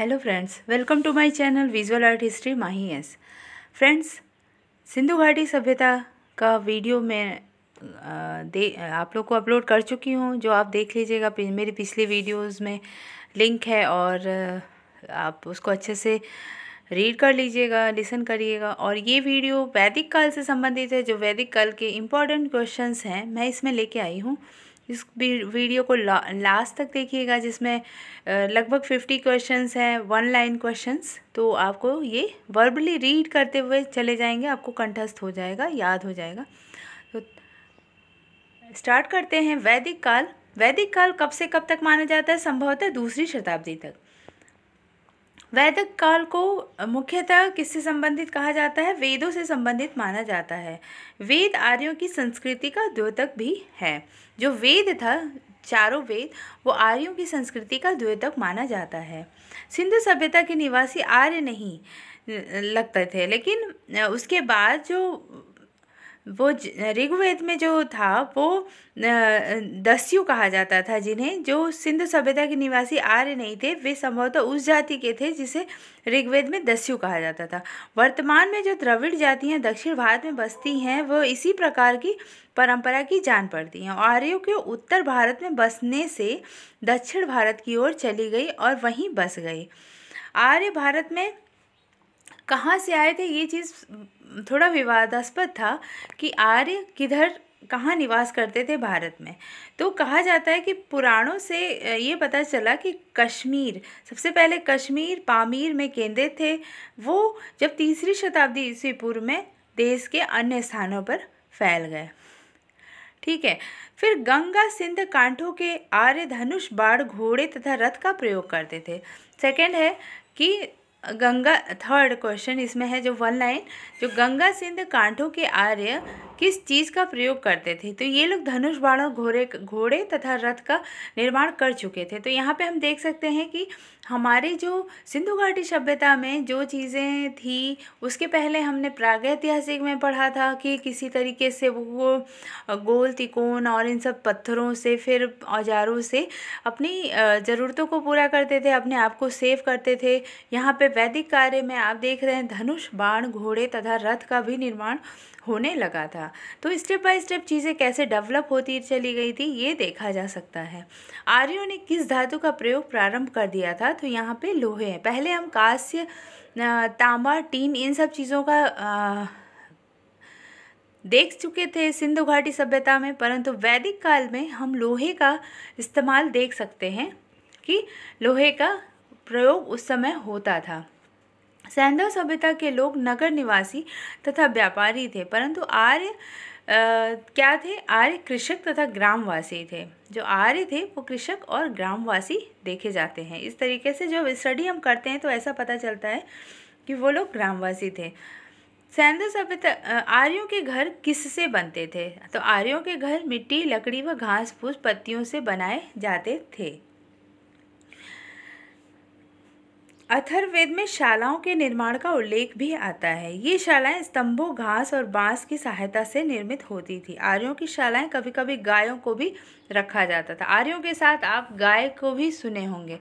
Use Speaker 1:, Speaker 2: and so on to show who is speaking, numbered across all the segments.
Speaker 1: hello friends welcome to my channel visual art history Mahi एस friends Sindhu घाटी सभ्यता का वीडियो मैं दे आप लोग को अपलोड कर चुकी हूँ जो आप देख लीजिएगा मेरी पिछली वीडियोस में लिंक है और आप उसको अच्छे से रीड कर लीजिएगा लिसन करिएगा और ये वीडियो वैदिक काल से संबंधित है जो वैदिक काल के इम्पॉर्टेंट क्वेश्चन हैं मैं इसमें लेके आई हूँ इस वीडियो को ला, लास्ट तक देखिएगा जिसमें लगभग फिफ्टी क्वेश्चंस हैं वन लाइन क्वेश्चंस तो आपको ये वर्बली रीड करते हुए चले जाएंगे आपको कंठस्थ हो जाएगा याद हो जाएगा तो स्टार्ट करते हैं वैदिक काल वैदिक काल कब से कब तक माना जाता है संभवतः दूसरी शताब्दी तक वैदिक काल को मुख्यतः किससे संबंधित कहा जाता है वेदों से संबंधित माना जाता है वेद आर्यों की संस्कृति का द्योतक भी है जो वेद था चारों वेद वो आर्यों की संस्कृति का द्योतक माना जाता है सिंधु सभ्यता के निवासी आर्य नहीं लगते थे लेकिन उसके बाद जो वो ऋग्वेद में जो था वो दस्यु कहा जाता था जिन्हें जो सिंधु सभ्यता के निवासी आर्य नहीं थे वे संभवतः उस जाति के थे जिसे ऋग्वेद में दस्यु कहा जाता था वर्तमान में जो द्रविड़ जातियां दक्षिण भारत में बसती हैं वो इसी प्रकार की परंपरा की जान पड़ती हैं आर्यों के उत्तर भारत में बसने से दक्षिण भारत की ओर चली गई और वहीं बस गई आर्य भारत में कहाँ से आए थे ये चीज़ थोड़ा विवादास्पद था कि आर्य किधर कहाँ निवास करते थे भारत में तो कहा जाता है कि पुराणों से ये पता चला कि कश्मीर सबसे पहले कश्मीर पामीर में केंद्रित थे वो जब तीसरी शताब्दी ईस्वी पूर्व में देश के अन्य स्थानों पर फैल गए ठीक है फिर गंगा सिंध कांठों के आर्य धनुष बाढ़ घोड़े तथा रथ का प्रयोग करते थे सेकंड है कि गंगा थर्ड क्वेश्चन इसमें है जो वन लाइन जो गंगा सिंध कांठों के आर्य किस चीज़ का प्रयोग करते थे तो ये लोग धनुष बाणों घोड़े घोड़े तथा रथ का निर्माण कर चुके थे तो यहाँ पे हम देख सकते हैं कि हमारे जो सिंधु घाटी सभ्यता में जो चीज़ें थी उसके पहले हमने प्रागैतिहासिक में पढ़ा था कि किसी तरीके से वो गोल तिकोन और इन सब पत्थरों से फिर औजारों से अपनी ज़रूरतों को पूरा करते थे अपने आप को सेव करते थे यहाँ पे वैदिक कार्य में आप देख रहे हैं धनुष बाण घोड़े तथा रथ का भी निर्माण होने लगा था तो स्टेप बाय स्टेप चीज़ें कैसे डेवलप होती चली गई थी ये देखा जा सकता है आर्यों ने किस धातु का प्रयोग प्रारंभ कर दिया था तो यहाँ पे लोहे हैं पहले हम कांस्य तांबा टीन इन सब चीज़ों का आ, देख चुके थे सिंधु घाटी सभ्यता में परंतु वैदिक काल में हम लोहे का इस्तेमाल देख सकते हैं कि लोहे का प्रयोग उस समय होता था सैंधव सभ्यता के लोग नगर निवासी तथा व्यापारी थे परंतु आर्य क्या थे आर्य कृषक तथा ग्रामवासी थे जो आर्य थे वो कृषक और ग्रामवासी देखे जाते हैं इस तरीके से जब स्टडी हम करते हैं तो ऐसा पता चलता है कि वो लोग ग्रामवासी थे सैंद सभ्यता आर्यों के घर किससे बनते थे तो आर्यों के घर मिट्टी लकड़ी व घास फूस पत्तियों से बनाए जाते थे अथर्वेद में शालाओं के निर्माण का उल्लेख भी आता है ये शालाएं स्तंभों घास और बांस की सहायता से निर्मित होती थी आर्यों की शालाएं कभी कभी गायों को भी रखा जाता था आर्यों के साथ आप गाय को भी सुने होंगे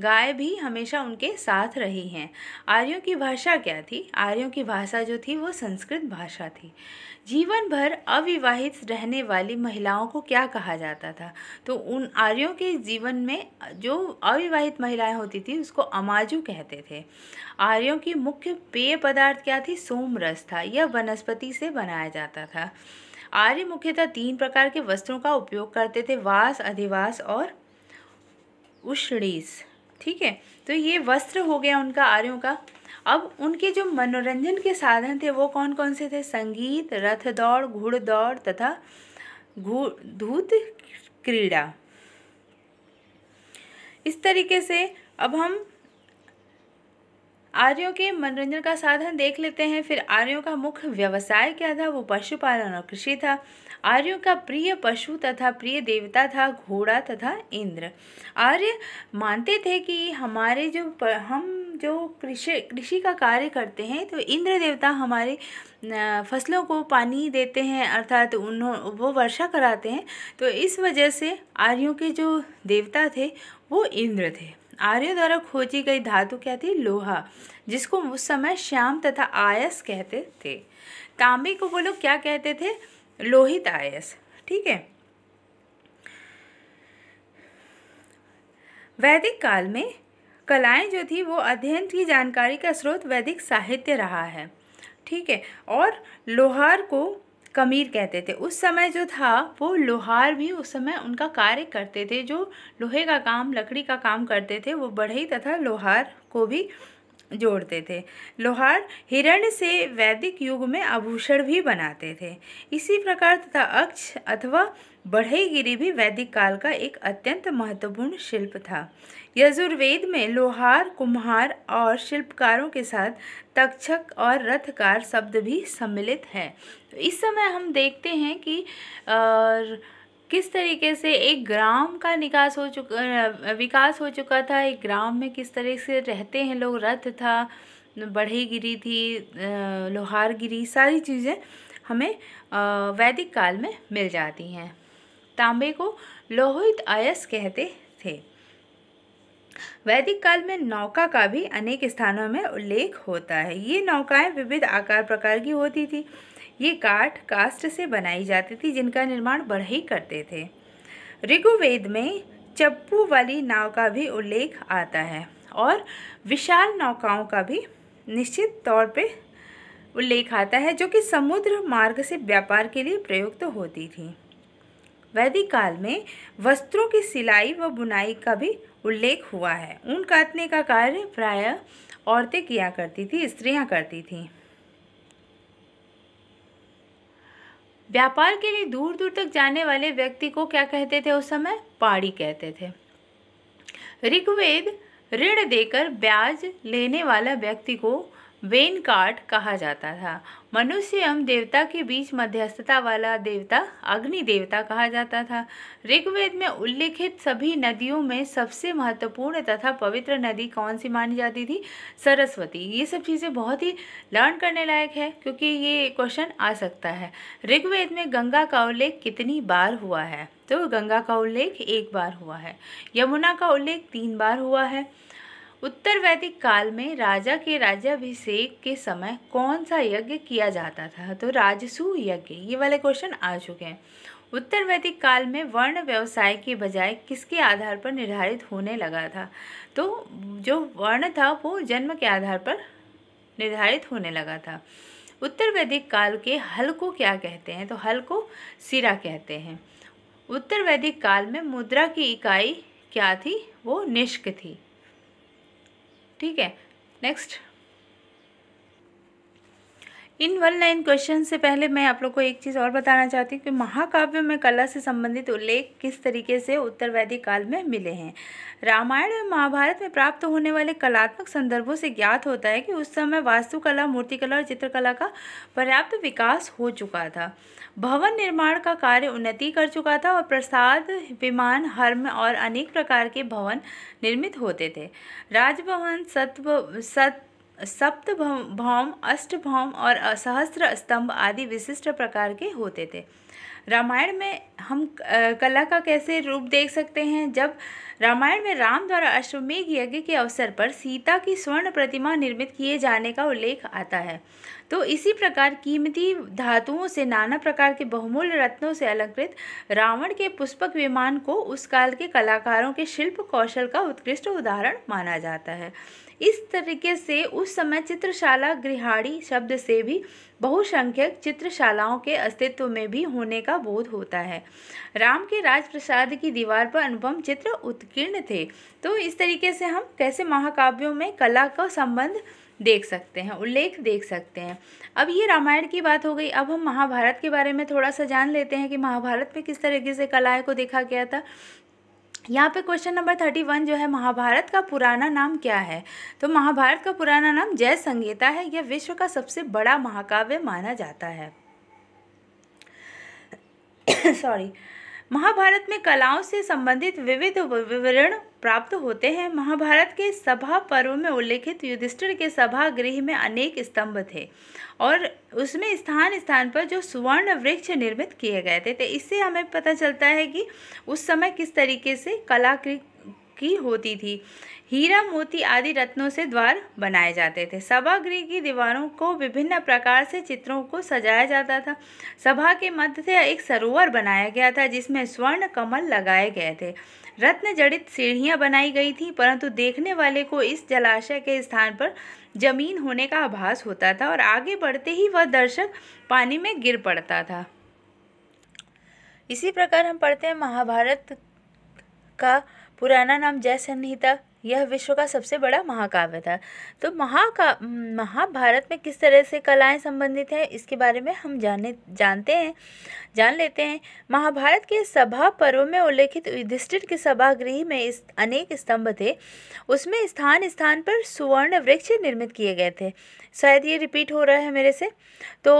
Speaker 1: गाय भी हमेशा उनके साथ रही हैं आर्यों की भाषा क्या थी आर्यों की भाषा जो थी वो संस्कृत भाषा थी जीवन भर अविवाहित रहने वाली महिलाओं को क्या कहा जाता था तो उन आर्यों के जीवन में जो अविवाहित महिलाएं होती थी उसको अमाजू कहते थे आर्यों की मुख्य पेय पदार्थ क्या थी सोमरस था यह वनस्पति से बनाया जाता था आर्य मुख्यतः तीन प्रकार के वस्त्रों का उपयोग करते थे वास अधिवास और उष्णीस ठीक है तो ये वस्त्र हो गया उनका आर्यों का अब उनके जो मनोरंजन के साधन थे वो कौन कौन से थे संगीत रथ दौड़ घुड़ दौड़ तथा धूत क्रीड़ा इस तरीके से अब हम आर्यों के मनोरंजन का साधन देख लेते हैं फिर आर्यों का मुख्य व्यवसाय क्या था वो पशुपालन और कृषि था आर्यों का प्रिय पशु तथा प्रिय देवता था घोड़ा तथा इंद्र आर्य मानते थे कि हमारे जो हम जो कृषि कृषि का कार्य करते हैं तो इंद्र देवता हमारे फसलों को पानी देते हैं अर्थात तो उन्हों वो वर्षा कराते हैं तो इस वजह से आर्यों के जो देवता थे वो इंद्र थे आर्यों द्वारा खोजी गई धातु क्या थी लोहा जिसको उस समय श्याम तथा आयस कहते थे तांबे को वो लोग क्या कहते थे लोहित आयस ठीक है वैदिक काल में कलाएं जो थी वो अध्ययन की जानकारी का स्रोत वैदिक साहित्य रहा है ठीक है और लोहार को कमीर कहते थे उस समय जो था वो लोहार भी उस समय उनका कार्य करते थे जो लोहे का काम लकड़ी का काम करते थे वो बढ़ई तथा लोहार को भी जोड़ते थे लोहार हिरण से वैदिक युग में आभूषण भी बनाते थे इसी प्रकार तथा अक्ष अथवा बढ़ईगिरी भी वैदिक काल का एक अत्यंत महत्वपूर्ण शिल्प था यजुर्वेद में लोहार कुम्हार और शिल्पकारों के साथ तक्षक और रथकार शब्द भी सम्मिलित है तो इस समय हम देखते हैं कि आ, किस तरीके से एक ग्राम का निकास हो चुका विकास हो चुका था एक ग्राम में किस तरह से रहते हैं लोग रथ था बढ़ई गिरी थी लोहार गिरी सारी चीज़ें हमें वैदिक काल में मिल जाती हैं तांबे को लोहित आयस कहते थे वैदिक काल में नौका का भी अनेक स्थानों में उल्लेख होता है ये नौकाएं विविध आकार प्रकार की होती थी ये काठ कास्ट से बनाई जाती थी जिनका निर्माण ही करते थे ऋगुवेद में चप्पू वाली नाव का भी उल्लेख आता है और विशाल नौकाओं का भी निश्चित तौर पे उल्लेख आता है जो कि समुद्र मार्ग से व्यापार के लिए प्रयुक्त तो होती थी वैदिक काल में वस्त्रों की सिलाई व बुनाई का भी उल्लेख हुआ है ऊन काटने का कार्य प्रायः औरतें किया करती थी स्त्रियां करती थीं व्यापार के लिए दूर दूर तक जाने वाले व्यक्ति को क्या कहते थे उस समय पाड़ी कहते थे ऋग्वेद ऋण देकर ब्याज लेने वाला व्यक्ति को वेन कहा जाता था मनुष्य एवं देवता के बीच मध्यस्थता वाला देवता अग्नि देवता कहा जाता था ऋग्वेद में उल्लेखित सभी नदियों में सबसे महत्वपूर्ण तथा पवित्र नदी कौन सी मानी जाती थी सरस्वती ये सब चीज़ें बहुत ही लर्न करने लायक है क्योंकि ये क्वेश्चन आ सकता है ऋग्वेद में गंगा का उल्लेख कितनी बार हुआ है तो गंगा का उल्लेख एक बार हुआ है यमुना का उल्लेख तीन बार हुआ है उत्तर वैदिक काल में राजा के राज्याभिषेक के समय कौन सा यज्ञ किया जाता था तो राजसु यज्ञ ये वाले क्वेश्चन आ चुके हैं उत्तर वैदिक काल में वर्ण व्यवसाय के बजाय किसके आधार पर निर्धारित होने लगा था तो जो वर्ण था वो जन्म के आधार पर निर्धारित होने लगा था उत्तर वैदिक काल के हल को क्या कहते हैं तो हल को सिरा कहते हैं उत्तर वैदिक काल में मुद्रा की इकाई क्या थी वो निष्क थी ठीक है नेक्स्ट इन वन लाइन क्वेश्चन से पहले मैं आप लोग को एक चीज़ और बताना चाहती हूँ कि महाकाव्य में कला से संबंधित उल्लेख किस तरीके से उत्तर वैदिक काल में मिले हैं रामायण एवं महाभारत में प्राप्त होने वाले कलात्मक संदर्भों से ज्ञात होता है कि उस समय वास्तुकला मूर्तिकला और चित्रकला का पर्याप्त विकास हो चुका था भवन निर्माण का कार्य उन्नति कर चुका था और प्रसाद विमान हर्म और अनेक प्रकार के भवन निर्मित होते थे राजभवन सत्व सत्य सप्त भौम अष्टभौम और सहस्त्र स्तंभ आदि विशिष्ट प्रकार के होते थे रामायण में हम कला का कैसे रूप देख सकते हैं जब रामायण में राम द्वारा अश्वमेघ यज्ञ के अवसर पर सीता की स्वर्ण प्रतिमा निर्मित किए जाने का उल्लेख आता है तो इसी प्रकार कीमती धातुओं से नाना प्रकार के बहुमूल्य रत्नों से अलंकृत रावण के पुष्पक विमान को उस काल के कलाकारों के शिल्प कौशल का उत्कृष्ट उदाहरण माना जाता है इस तरीके से उस समय चित्रशाला गृहाड़ी शब्द से भी बहुसंख्यक चित्रशालाओं के अस्तित्व में भी होने का बोध होता है राम के राजप्रसाद की दीवार पर अनुपम चित्र उत्कीर्ण थे तो इस तरीके से हम कैसे महाकाव्यों में कला का संबंध देख सकते हैं उल्लेख देख सकते हैं अब ये रामायण की बात हो गई अब हम महाभारत के बारे में थोड़ा सा जान लेते हैं कि महाभारत में किस तरीके से कलाएँ को देखा गया था यहाँ पे क्वेश्चन नंबर थर्टी वन जो है महाभारत का पुराना नाम क्या है तो महाभारत का पुराना नाम जय संगीता है यह विश्व का सबसे बड़ा महाकाव्य माना जाता है सॉरी महाभारत में कलाओं से संबंधित विविध विवरण प्राप्त होते हैं महाभारत के सभा पर्व में उल्लेखित युधिष्ठिर के सभा गृह में अनेक स्तंभ थे और उसमें स्थान स्थान पर जो सुवर्ण वृक्ष निर्मित किए गए थे तो इससे हमें पता चलता है कि उस समय किस तरीके से कलाकृत की होती थी हीरा मोती आदि रत्नों से द्वार बनाए जाते थे सभागृह की दीवारों को विभिन्न प्रकार से चित्रों को सजाया जाता था सभा के मध्य से एक सरोवर बनाया गया था जिसमें स्वर्ण कमल लगाए गए थे रत्न जड़ित सीढ़ियाँ बनाई गई थी परंतु देखने वाले को इस जलाशय के स्थान पर जमीन होने का आभास होता था और आगे बढ़ते ही वह दर्शक पानी में गिर पड़ता था इसी प्रकार हम पढ़ते हैं महाभारत का पुराना नाम जय संहिता यह विश्व का सबसे बड़ा महाकाव्य था तो महाका महाभारत में किस तरह से कलाएं संबंधित हैं इसके बारे में हम जाने जानते हैं जान लेते हैं महाभारत के सभा पर्व में उल्लेखित युधिष्ठिर के सभागृह में इस अनेक स्तंभ थे उसमें स्थान स्थान पर सुवर्ण वृक्ष निर्मित किए गए थे शायद ये रिपीट हो रहा है मेरे से तो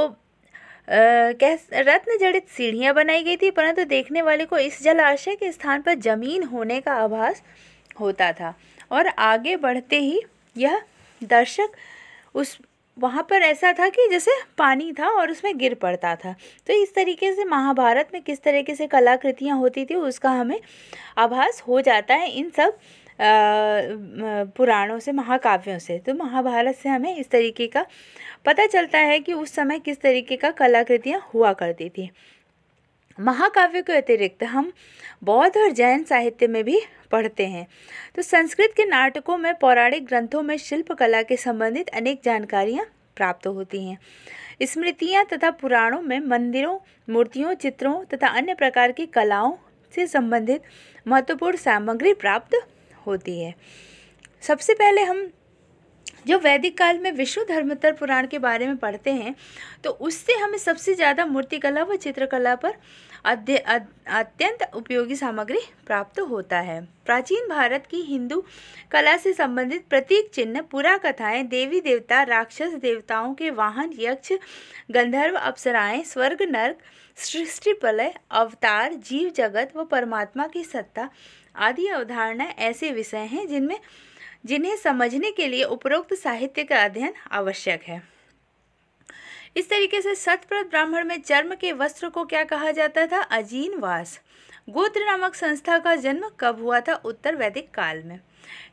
Speaker 1: कह रत्न जड़ित सीढ़ियाँ बनाई गई थी परंतु देखने वाले को इस जलाशय के स्थान पर जमीन होने का आभास होता था और आगे बढ़ते ही यह दर्शक उस वहाँ पर ऐसा था कि जैसे पानी था और उसमें गिर पड़ता था तो इस तरीके से महाभारत में किस तरीके से कलाकृतियाँ होती थी उसका हमें आभास हो जाता है इन सब पुराणों से महाकाव्यों से तो महाभारत से हमें इस तरीके का पता चलता है कि उस समय किस तरीके का कलाकृतियाँ हुआ करती थी महाकाव्य के अतिरिक्त हम बौद्ध और जैन साहित्य में भी पढ़ते हैं तो संस्कृत के नाटकों में पौराणिक ग्रंथों में शिल्पकला के संबंधित अनेक जानकारियाँ प्राप्त होती हैं स्मृतियाँ तथा पुराणों में मंदिरों मूर्तियों चित्रों तथा अन्य प्रकार की कलाओं से संबंधित महत्वपूर्ण सामग्री प्राप्त होती है सबसे पहले हम जो वैदिक काल में विश्व धर्मतर पुराण के बारे में पढ़ते हैं तो उससे हमें सबसे ज़्यादा मूर्तिकला व चित्रकला पर अत्यंत उपयोगी सामग्री प्राप्त होता है प्राचीन भारत की हिंदू कला से संबंधित प्रतीक चिन्ह पुरा कथाएं देवी देवता राक्षस देवताओं के वाहन यक्ष गंधर्व अप्सराएं स्वर्ग नर्क सृष्टि प्रलय अवतार जीव जगत व परमात्मा की सत्ता आदि अवधारणा ऐसे विषय हैं जिनमें जिन्हें समझने के लिए उपरोक्त साहित्य का अध्ययन आवश्यक है इस तरीके से सतप्रत ब्राह्मण में चर्म के वस्त्र को क्या कहा जाता था अजीन वास गोत्र नामक संस्था का जन्म कब हुआ था उत्तर वैदिक काल में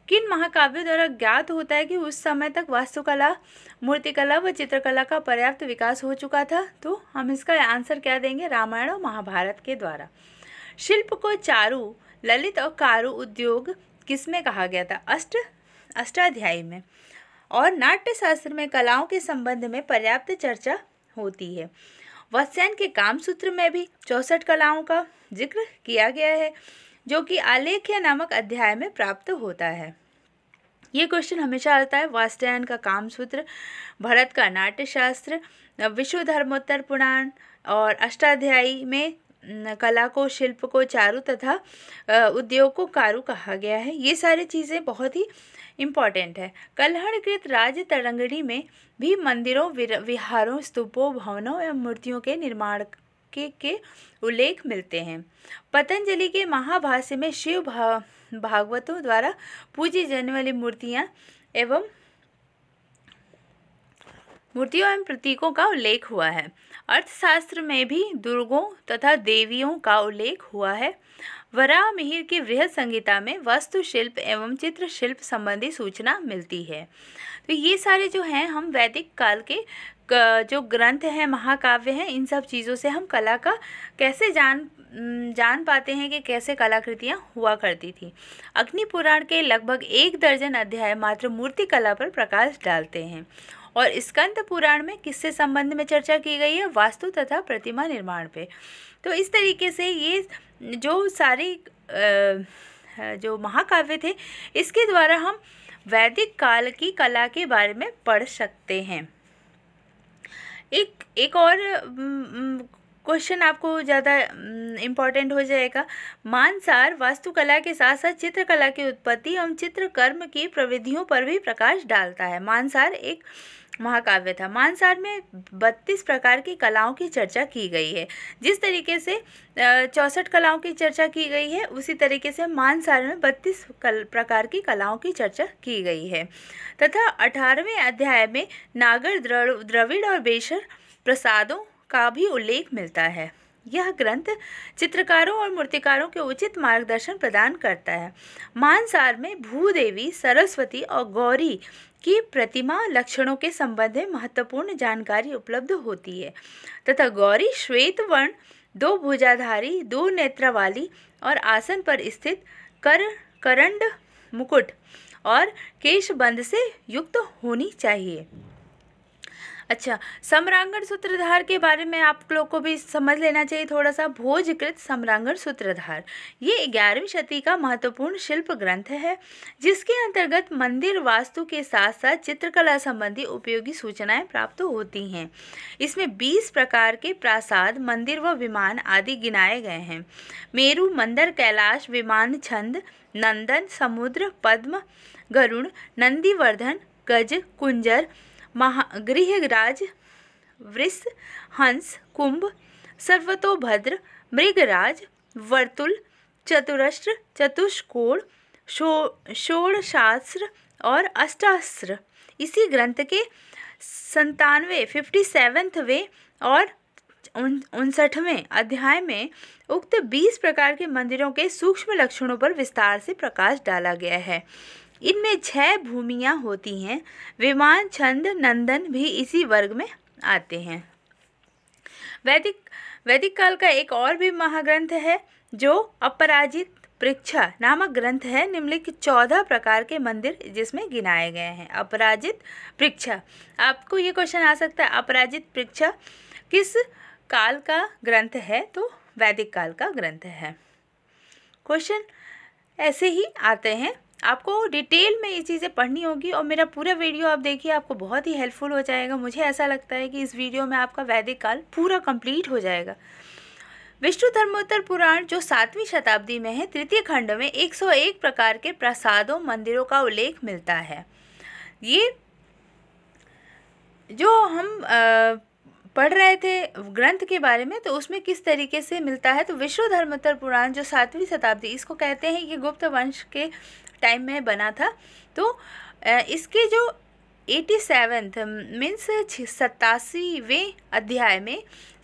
Speaker 1: किन महाकाव्य द्वारा ज्ञात होता है कि उस समय तक वास्तुकला मूर्तिकला व चित्रकला का पर्याप्त विकास हो चुका था तो हम इसका आंसर क्या देंगे रामायण और महाभारत के द्वारा शिल्प को चारु ललित और कारु उद्योग किसमें कहा गया था अष्ट अष्टाध्यायी में और नाट्यशास्त्र में कलाओं के संबंध में पर्याप्त चर्चा होती है वत्स्यन के कामसूत्र में भी चौसठ कलाओं का जिक्र किया गया है जो कि आलेख्य नामक अध्याय में प्राप्त होता है ये क्वेश्चन हमेशा आता है वास्तयन का कामसूत्र भरत का नाट्यशास्त्र विश्व धर्मोत्तर पुराण और अष्टाध्यायी में कला को शिल्प को चारू तथा उद्योग को कारू कहा गया है ये सारी चीज़ें बहुत ही इम्पॉर्टेंट है कलहणकृत राज्य तरंगड़ी में भी मंदिरों विहारों स्तूपों भवनों एवं मूर्तियों के निर्माण के के उल्लेख मिलते हैं पतंजलि के महाभाष्य में शिव भा, भागवतों द्वारा पूजी जाने वाली मूर्तियाँ एवं मूर्तियों एवं प्रतीकों का उल्लेख हुआ है अर्थशास्त्र में भी दुर्गों तथा देवियों का उल्लेख हुआ है वराह मिहिर की वृहद संहिता में वास्तुशिल्प एवं चित्रशिल्प संबंधी सूचना मिलती है तो ये सारे जो हैं हम वैदिक काल के जो ग्रंथ हैं महाकाव्य हैं इन सब चीज़ों से हम कला का कैसे जान जान पाते हैं कि कैसे कलाकृतियाँ हुआ करती थी अग्नि पुराण के लगभग एक दर्जन अध्याय मात्र मूर्ति कला पर प्रकाश डालते हैं और स्कंद पुराण में किससे संबंध में चर्चा की गई है वास्तु तथा प्रतिमा निर्माण पे तो इस तरीके से ये जो सारे जो महाकाव्य थे इसके द्वारा हम वैदिक काल की कला के बारे में पढ़ सकते हैं एक एक और क्वेश्चन आपको ज़्यादा इम्पॉर्टेंट हो जाएगा मानसार वास्तुकला के साथ साथ चित्रकला की उत्पत्ति एवं चित्रकर्म की प्रविधियों पर भी प्रकाश डालता है मानसार एक महाकाव्य था मानसार में बत्तीस प्रकार की कलाओं की चर्चा की गई है जिस तरीके से चौसठ कलाओं की चर्चा की गई है उसी तरीके से मानसार में बत्तीस कल प्रकार की कलाओं की चर्चा की गई है तथा अठारहवें अध्याय में नागर द्रविड़ और बेशर प्रसादों का भी उल्लेख मिलता है यह ग्रंथ चित्रकारों और मूर्तिकारों के उचित मार्गदर्शन प्रदान करता है मानसार में भूदेवी सरस्वती और गौरी की प्रतिमा लक्षणों के संबंध में महत्वपूर्ण जानकारी उपलब्ध होती है तथा गौरी श्वेत वर्ण दो भुजाधारी दो नेत्र वाली और आसन पर स्थित कर करंड मुकुट और केशबंद से युक्त होनी चाहिए अच्छा सम्रांगण सूत्रधार के बारे में आप लोग को भी समझ लेना चाहिए थोड़ा सा भोजकृत सम्रांगण सूत्रधार ये ग्यारहवीं शती का महत्वपूर्ण शिल्प ग्रंथ है जिसके अंतर्गत मंदिर वास्तु के साथ साथ चित्रकला संबंधी उपयोगी सूचनाएं प्राप्त होती हैं इसमें बीस प्रकार के प्रासाद मंदिर व विमान आदि गिनाए गए हैं मेरू मंदिर कैलाश विमान छंद नंदन समुद्र पद्म गरुण नंदीवर्धन गज कुंजर महा गृहराज वृष हंस कुंभ सर्वतोभद्र मृगराज वर्तुल चतुरस्त्र चतुष्कोण शो षोड़शास्त्र और अष्टास्त्र इसी ग्रंथ के संतानवे फिफ्टी सेवेंथवें और उनसठवें अध्याय में उक्त बीस प्रकार के मंदिरों के सूक्ष्म लक्षणों पर विस्तार से प्रकाश डाला गया है इनमें छह भूमिया होती हैं विमान छंद नंदन भी इसी वर्ग में आते हैं वैदिक वैदिक काल का एक और भी महाग्रंथ है जो अपराजित परीक्षा नामक ग्रंथ है निम्नलिखित चौदह प्रकार के मंदिर जिसमें गिनाए गए हैं अपराजित परीक्षा आपको ये क्वेश्चन आ सकता है अपराजित परीक्षा किस काल का ग्रंथ है तो वैदिक काल का ग्रंथ है क्वेश्चन ऐसे ही आते हैं आपको डिटेल में ये चीज़ें पढ़नी होगी और मेरा पूरा वीडियो आप देखिए आपको बहुत ही हेल्पफुल हो जाएगा मुझे ऐसा लगता है कि इस वीडियो में आपका वैदिक काल पूरा कंप्लीट हो जाएगा विष्णु धर्मोत्तर पुराण जो सातवीं शताब्दी में है तृतीय खंड में 101 प्रकार के प्रसादों मंदिरों का उल्लेख मिलता है ये जो हम आ, पढ़ रहे थे ग्रंथ के बारे में तो उसमें किस तरीके से मिलता है तो विष्णु धर्मोत्तर पुराण जो सातवीं शताब्दी इसको कहते हैं ये गुप्त वंश के टाइम में बना था तो इसके जो एटी सेवेंथ मीन्स सतासीवें अध्याय में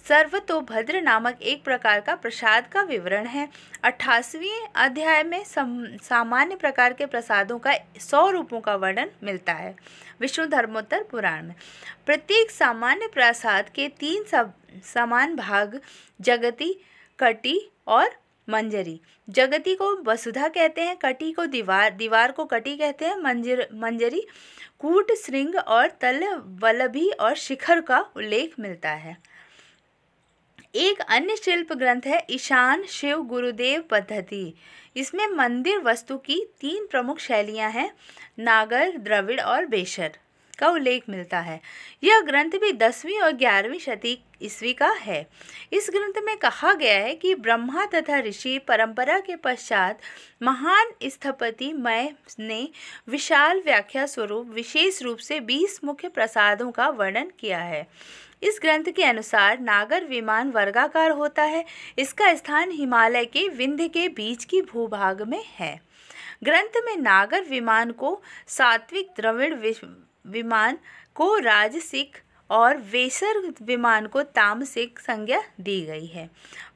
Speaker 1: सर्वतोभद्र नामक एक प्रकार का प्रसाद का विवरण है अट्ठासवीं अध्याय में सामान्य प्रकार के प्रसादों का सौ रूपों का वर्णन मिलता है विष्णु धर्मोत्तर पुराण में प्रत्येक सामान्य प्रसाद के तीन सब समान भाग जगती कटी और मंजरी जगती को वसुधा कहते हैं कटी को दीवार दीवार को कटी कहते हैं मंजर मंजरी कूट श्रृंग और तल वल्लभी और शिखर का उल्लेख मिलता है एक अन्य शिल्प ग्रंथ है ईशान शिव गुरुदेव पद्धति इसमें मंदिर वस्तु की तीन प्रमुख शैलियां हैं नागर द्रविड़ और बेशर इसका उल्लेख मिलता है यह ग्रंथ भी दसवीं और ग्यारहवीं शती ईस्वी का है इस ग्रंथ में कहा गया है कि ब्रह्मा तथा ऋषि परंपरा के पश्चात महान स्थपति मय ने विशाल व्याख्या स्वरूप विशेष रूप से 20 मुख्य प्रसादों का वर्णन किया है इस ग्रंथ के अनुसार नागर विमान वर्गाकार होता है इसका स्थान हिमालय के विंध्य के बीच की भूभाग में है ग्रंथ में नागर विमान को सात्विक द्रविड़ विमान को राजसिक और वेसर विमान को तामसिक संज्ञा दी गई है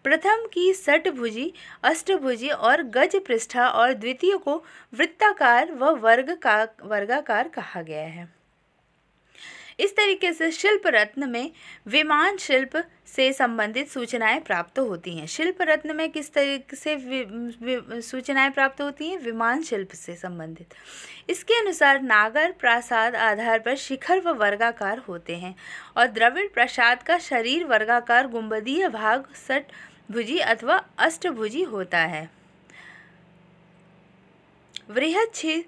Speaker 1: प्रथम की सटभुजी अष्टभुजी और गज पृष्ठा और द्वितीय को वृत्ताकार व वर्ग का वर्गाकार कहा गया है इस तरीके से शिल्प रत्न में विमान शिल्प से संबंधित सूचनाएं प्राप्त होती हैं शिल्प रत्न में किस तरीके से सूचनाएं प्राप्त होती हैं विमान शिल्प से संबंधित इसके अनुसार नागर प्रासाद आधार पर शिखर व वर्गाकार होते हैं और द्रविड़ प्रसाद का शरीर वर्गाकार गुंबदीय भाग सट भुजी अथवा अष्टभुजी होता है वृहद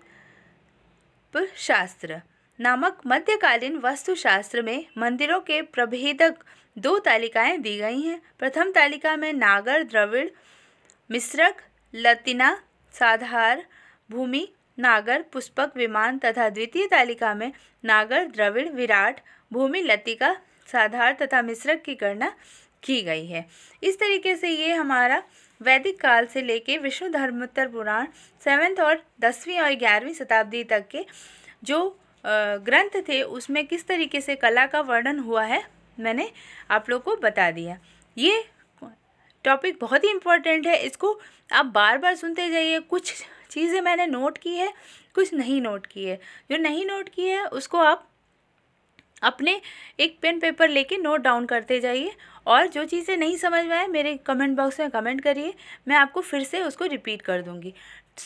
Speaker 1: शास्त्र नामक मध्यकालीन वास्तुशास्त्र में मंदिरों के प्रभेदक दो तालिकाएं दी गई हैं प्रथम तालिका में नागर द्रविड़ मिश्रक लतिना साधार भूमि नागर पुष्पक विमान तथा द्वितीय तालिका में नागर द्रविड़ विराट भूमि लतिका साधार तथा मिश्रक की गणना की गई है इस तरीके से ये हमारा वैदिक काल से लेके विष्णु धर्मोत्तर पुराण सेवेंथ और दसवीं और ग्यारहवीं शताब्दी तक के जो ग्रंथ थे उसमें किस तरीके से कला का वर्णन हुआ है मैंने आप लोग को बता दिया ये टॉपिक बहुत ही इम्पोर्टेंट है इसको आप बार बार सुनते जाइए कुछ चीज़ें मैंने नोट की है कुछ नहीं नोट की है जो नहीं नोट की है उसको आप अपने एक पेन पेपर लेके नोट डाउन करते जाइए और जो चीज़ें नहीं समझ में आए मेरे कमेंट बॉक्स में कमेंट करिए मैं आपको फिर से उसको रिपीट कर दूँगी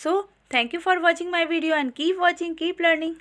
Speaker 1: so thank you for watching my video and keep watching keep learning